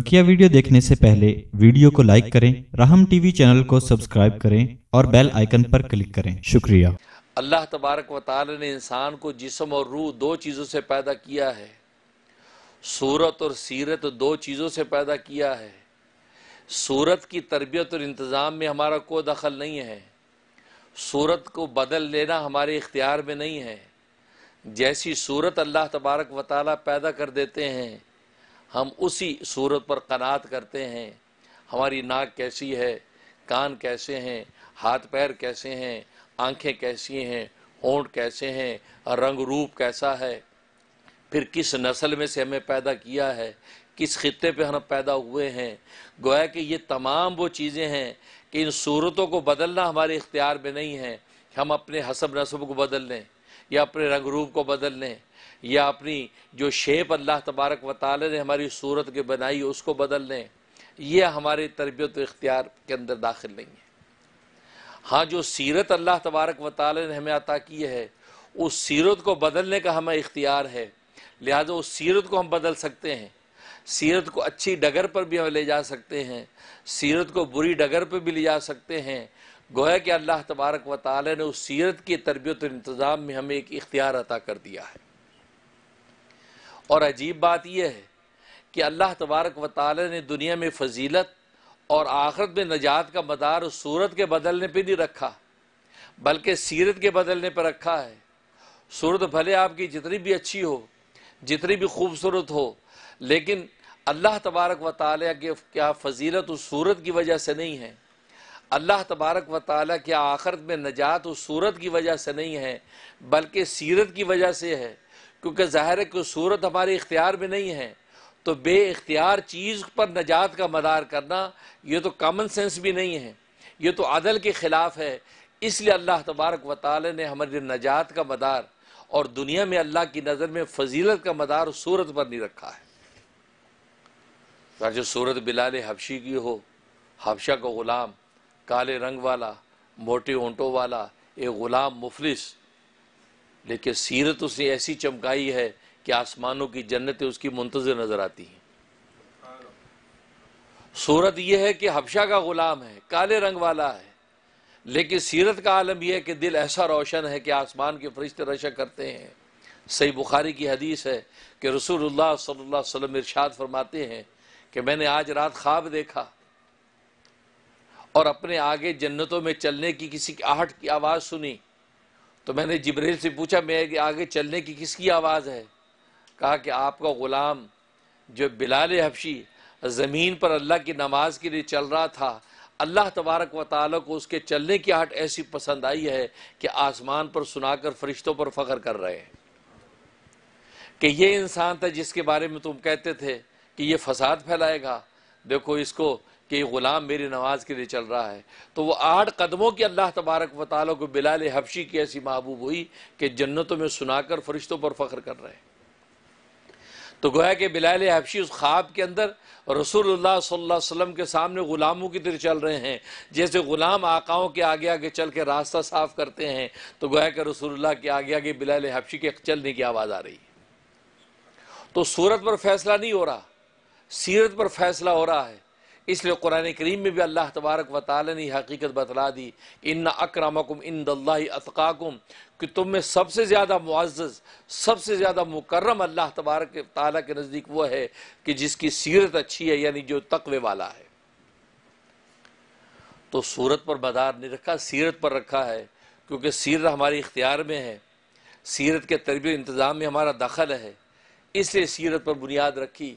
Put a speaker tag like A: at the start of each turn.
A: बकिया वीडियो देखने से पहले वीडियो को लाइक करें राहम टीवी चैनल को सब्सक्राइब करें और बेल आइकन पर क्लिक करें शुक्रिया अल्लाह तबारक वाल ने इंसान को जिसम और रूह दो चीज़ों से पैदा किया है सूरत और सीरत दो चीज़ों से पैदा किया है सूरत की तरबियत और इंतज़ाम में हमारा कोई दखल नहीं है सूरत को बदल लेना हमारे इख्तियार में नहीं है जैसी सूरत अल्लाह तबारक व पैदा कर देते हैं हम उसी सूरत पर कनात करते हैं हमारी नाक कैसी है कान कैसे हैं हाथ पैर कैसे हैं आंखें कैसी हैं होंठ कैसे हैं रंग रूप कैसा है फिर किस नस्ल में से हमें पैदा किया है किस खत्े पे हम पैदा हुए हैं गोया कि ये तमाम वो चीज़ें हैं कि इन सूरतों को बदलना हमारे इख्तियार में नहीं है हम अपने हसब नसब को बदल लें या अपने रंग रूप को बदल लें या अपनी जो शेप अल्लाह तबारक व ने हमारी सूरत के बनाई उसको बदल लें यह हमारे तरबियत इख्तियार के अंदर दाखिल नहीं है हाँ जो सीरत अल्लाह तबारक व ताल ने हमें अता की है उस सीरत को बदलने का हमें इख्तियार है लिहाजा उस सीरत को हम बदल सकते हैं सीरत को अच्छी डगर पर भी हम ले जा सकते हैं सीरत को बुरी डगर पर भी ले जा सकते हैं गोया कि अल्लाह तबारक व ताली ने उस सीरत की तरबियत इंतज़ाम में हमें एक इख्तियार अता कर दिया है और अजीब बात यह है कि अल्लाह तबारक व ताली ने दुनिया में फजीलत और आखरत में नजात का मदार उस सूरत के बदलने पर नहीं रखा बल्कि सीरत के बदलने पर रखा है सूरत भले आपकी जितनी भी अच्छी हो जितनी भी खूबसूरत हो लेकिन अल्लाह तबारक व ताल के क्या फजीलत उस सूरत की वजह से नहीं है अल्लाह तबारक व ताली के आखरत में नजात उस सूरत की वजह से नहीं है बल्कि सीरत की वजह से है क्योंकि ज़ाहिर है कि सूरत हमारे इख्तियार में नहीं है तो बे इख्तियार चीज़ पर नजात का मदार करना ये तो कामन सेंस भी नहीं है ये तो अदल के ख़िलाफ़ है इसलिए अल्लाह तबारक व ताल ने हमारे नजात का मदार और दुनिया में अल्लाह की नज़र में फजीलत का मदार सूरत पर नहीं रखा है जो सूरत बिलाल हबशी की हो हबशा का ग़ुलाम काले रंग वाला मोटे ऊँटों वाला एक ग़ुलाम मुफलिस लेकिन सीरत उसने ऐसी चमकाई है कि आसमानों की जन्नतें उसकी मुंतजर नजर आती हैं सूरत यह है कि हबशा का गुलाम है काले रंग वाला है लेकिन सीरत का आलम यह है कि दिल ऐसा रोशन है कि आसमान के फरिश्ते रशा करते हैं सही बुखारी की हदीस है कि रसूलुल्लाह सल्लल्लाहु अलैहि वसल्लम इरशाद फरमाते हैं कि मैंने आज रात ख्वाब देखा और अपने आगे जन्नतों में चलने की किसी की आहट की आवाज़ सुनी तो मैंने जबरील से पूछा मेरे आगे चलने की किसकी आवाज़ है कहा कि आपका ग़ुलाम जो बिलाल हफशी ज़मीन पर अल्लाह की नमाज के लिए चल रहा था अल्लाह तबारक व ताल को उसके चलने की आहट ऐसी पसंद आई है कि आसमान पर सुनाकर फरिश्तों पर फ़ख्र कर रहे हैं कि ये इंसान था जिसके बारे में तुम कहते थे कि ये फसाद फैलाएगा देखो इसको कि ये ग़ुलाम मेरी नमाज के लिए चल रहा है तो वो आठ कदमों की अल्लाह तबारक वाली को बिलाल हफशी की ऐसी महबूब हुई कि जन्नतों में सुनाकर फरिश्तों पर फ़ख्र कर रहे हैं तो गोया कि बिलाल हफशी उस ख्वाब के अंदर रसूलुल्लाह सल्लल्लाहु अलैहि वसल्लम के सामने ग़ुलामों की तरह चल रहे हैं जैसे ग़ुलाम आकाओं के आगे आगे चल के रास्ता साफ़ करते हैं तो गोया कि रसूलुल्लाह के आगे आगे बिलाल हफशी के चलने की आवाज़ आ रही तो सूरत पर फैसला नहीं हो रहा सीरत पर फैसला हो रहा है इसलिए कुरान करीम में भी अल्लाह तबारक व ताली ने हकीकत बतला दी इन अक्रमकुम इन दल्लाकाकुम कि तुम में सबसे ज़्यादा मुआज़ सबसे ज़्यादा मुकर्रम अल्लाह तबारक ताली के नज़दीक वह है कि जिसकी सीरत अच्छी है यानी जो तकवे वाला है तो सूरत पर मदार नहीं रखा सीरत पर रखा है क्योंकि सीरत हमारे इख्तियार में है सीरत के तरबियत इंतज़ाम में हमारा दखल है इसलिए सीरत पर बुनियाद रखी